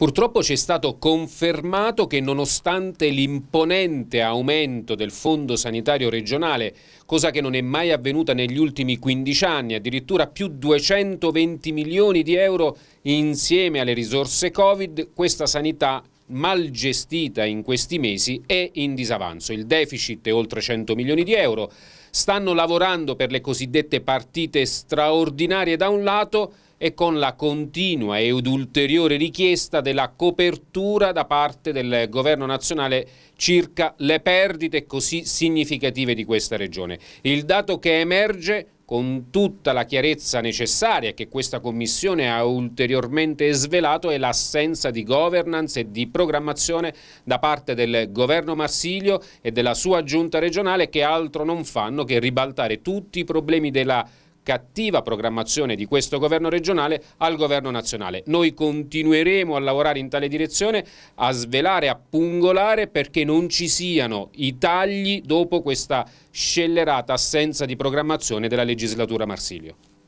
Purtroppo ci è stato confermato che nonostante l'imponente aumento del fondo sanitario regionale, cosa che non è mai avvenuta negli ultimi 15 anni, addirittura più 220 milioni di euro insieme alle risorse Covid, questa sanità mal gestita in questi mesi è in disavanzo. Il deficit è oltre 100 milioni di euro. Stanno lavorando per le cosiddette partite straordinarie da un lato e con la continua ed ulteriore richiesta della copertura da parte del governo nazionale circa le perdite così significative di questa regione. Il dato che emerge con tutta la chiarezza necessaria che questa Commissione ha ulteriormente svelato è l'assenza di governance e di programmazione da parte del governo Marsilio e della sua giunta regionale che altro non fanno che ribaltare tutti i problemi della regione cattiva programmazione di questo governo regionale al governo nazionale. Noi continueremo a lavorare in tale direzione, a svelare, a pungolare perché non ci siano i tagli dopo questa scellerata assenza di programmazione della legislatura Marsilio.